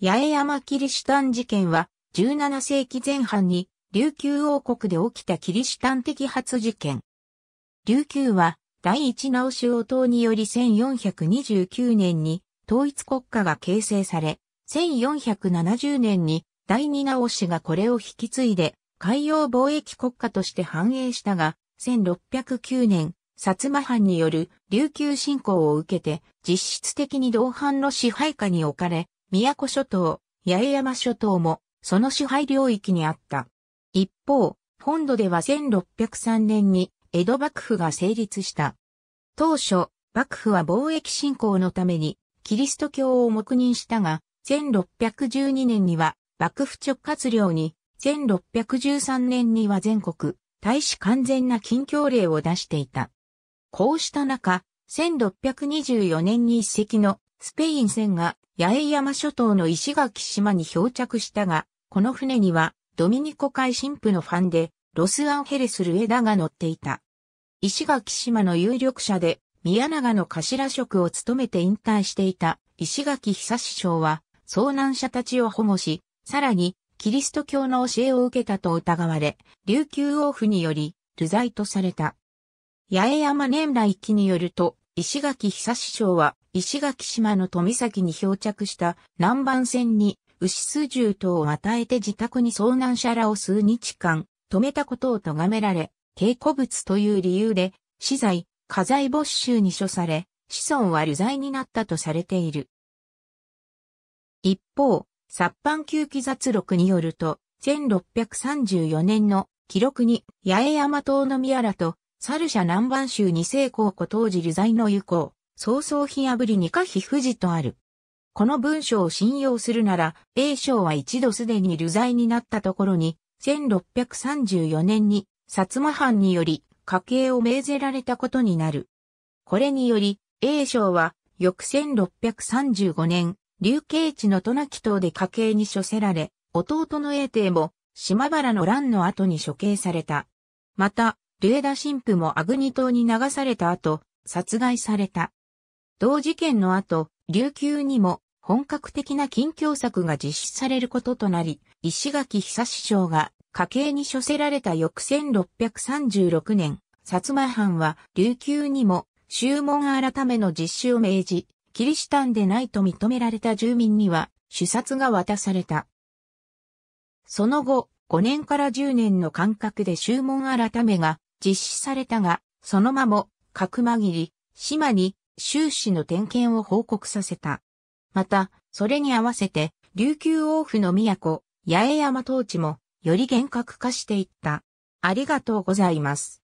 八重山キリシタン事件は、17世紀前半に、琉球王国で起きたキリシタン的発事件。琉球は、第一直し王党により1429年に統一国家が形成され、1470年に第二直しがこれを引き継いで、海洋貿易国家として繁栄したが、1609年、薩摩藩による琉球侵攻を受けて、実質的に同藩の支配下に置かれ、宮古諸島、八重山諸島も、その支配領域にあった。一方、本土では1603年に江戸幕府が成立した。当初、幕府は貿易振興のために、キリスト教を黙認したが、1612年には幕府直轄領に、1613年には全国、大使完全な禁教令を出していた。こうした中、1624年に一隻のスペイン船が八重山諸島の石垣島に漂着したが、この船にはドミニコ海神父のファンでロスアンヘレス・ルエダが乗っていた。石垣島の有力者で宮永の頭職を務めて引退していた石垣久志将は遭難者たちを保護し、さらにキリスト教の教えを受けたと疑われ、琉球王府により流罪とされた。八重山年来記によると、石垣久志将は石垣島の富崎に漂着した南蛮船に牛数十頭を与えて自宅に遭難者らを数日間止めたことを咎められ、稽古物という理由で、死罪、家財没収に処され、子孫は流罪になったとされている。一方、殺藩旧記雑録によると、1634年の記録に、八重山島の宮らと、猿社南蛮州に成功校当時流罪の有効。曹操日破りに可否不士とある。この文章を信用するなら、英将は一度すでに流罪になったところに、1634年に、薩摩藩により、家計を命ぜられたことになる。これにより、英将は、翌1635年、流刑地の渡名き島で家計に処せられ、弟の英帝も、島原の乱の後に処刑された。また、ルエダ神父もアグニ島に流された後、殺害された。同事件の後、琉球にも本格的な近況策が実施されることとなり、石垣久市長が家計に処せられた翌1636年、薩摩藩は琉球にも修門改めの実施を命じ、キリシタンでないと認められた住民には、主殺が渡された。その後、5年から10年の間隔で修門改めが実施されたが、その間も、角まぎり、島に収支の点検を報告させた。また、それに合わせて、琉球王府の都、八重山統治も、より厳格化していった。ありがとうございます。